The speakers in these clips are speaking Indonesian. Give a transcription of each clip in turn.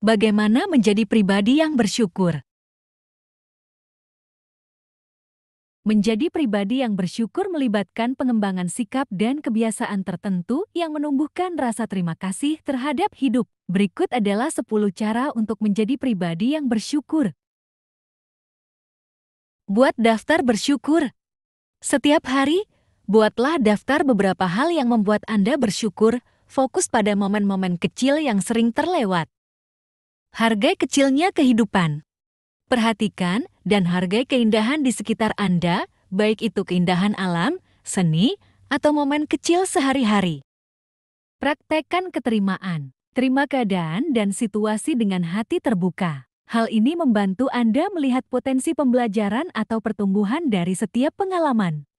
Bagaimana menjadi pribadi yang bersyukur? Menjadi pribadi yang bersyukur melibatkan pengembangan sikap dan kebiasaan tertentu yang menumbuhkan rasa terima kasih terhadap hidup. Berikut adalah 10 cara untuk menjadi pribadi yang bersyukur. Buat daftar bersyukur. Setiap hari, buatlah daftar beberapa hal yang membuat Anda bersyukur, fokus pada momen-momen kecil yang sering terlewat. Hargai kecilnya kehidupan. Perhatikan dan hargai keindahan di sekitar Anda, baik itu keindahan alam, seni, atau momen kecil sehari-hari. Praktekkan keterimaan. Terima keadaan dan situasi dengan hati terbuka. Hal ini membantu Anda melihat potensi pembelajaran atau pertumbuhan dari setiap pengalaman.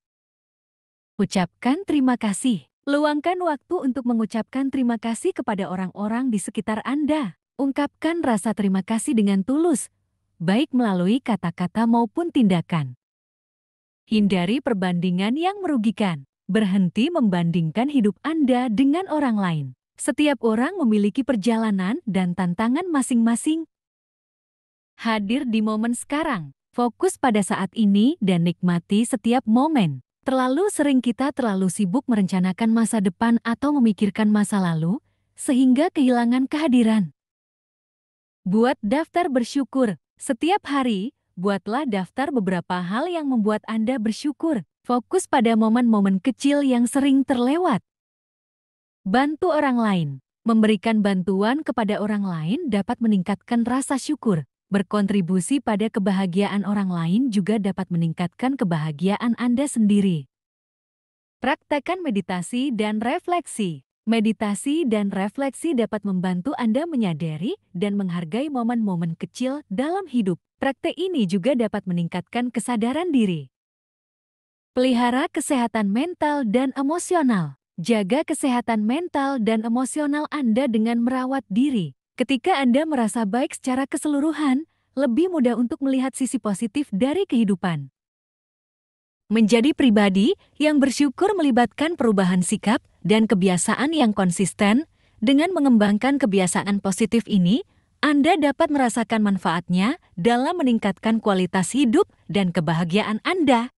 Ucapkan terima kasih. Luangkan waktu untuk mengucapkan terima kasih kepada orang-orang di sekitar Anda. Ungkapkan rasa terima kasih dengan tulus, baik melalui kata-kata maupun tindakan. Hindari perbandingan yang merugikan. Berhenti membandingkan hidup Anda dengan orang lain. Setiap orang memiliki perjalanan dan tantangan masing-masing. Hadir di momen sekarang, fokus pada saat ini dan nikmati setiap momen. Terlalu sering kita terlalu sibuk merencanakan masa depan atau memikirkan masa lalu, sehingga kehilangan kehadiran. Buat daftar bersyukur. Setiap hari, buatlah daftar beberapa hal yang membuat Anda bersyukur. Fokus pada momen-momen kecil yang sering terlewat. Bantu orang lain. Memberikan bantuan kepada orang lain dapat meningkatkan rasa syukur. Berkontribusi pada kebahagiaan orang lain juga dapat meningkatkan kebahagiaan Anda sendiri. Praktekan meditasi dan refleksi. Meditasi dan refleksi dapat membantu Anda menyadari dan menghargai momen-momen kecil dalam hidup. Praktek ini juga dapat meningkatkan kesadaran diri. Pelihara kesehatan mental dan emosional. Jaga kesehatan mental dan emosional Anda dengan merawat diri. Ketika Anda merasa baik secara keseluruhan, lebih mudah untuk melihat sisi positif dari kehidupan menjadi pribadi yang bersyukur melibatkan perubahan sikap dan kebiasaan yang konsisten. Dengan mengembangkan kebiasaan positif ini, Anda dapat merasakan manfaatnya dalam meningkatkan kualitas hidup dan kebahagiaan Anda.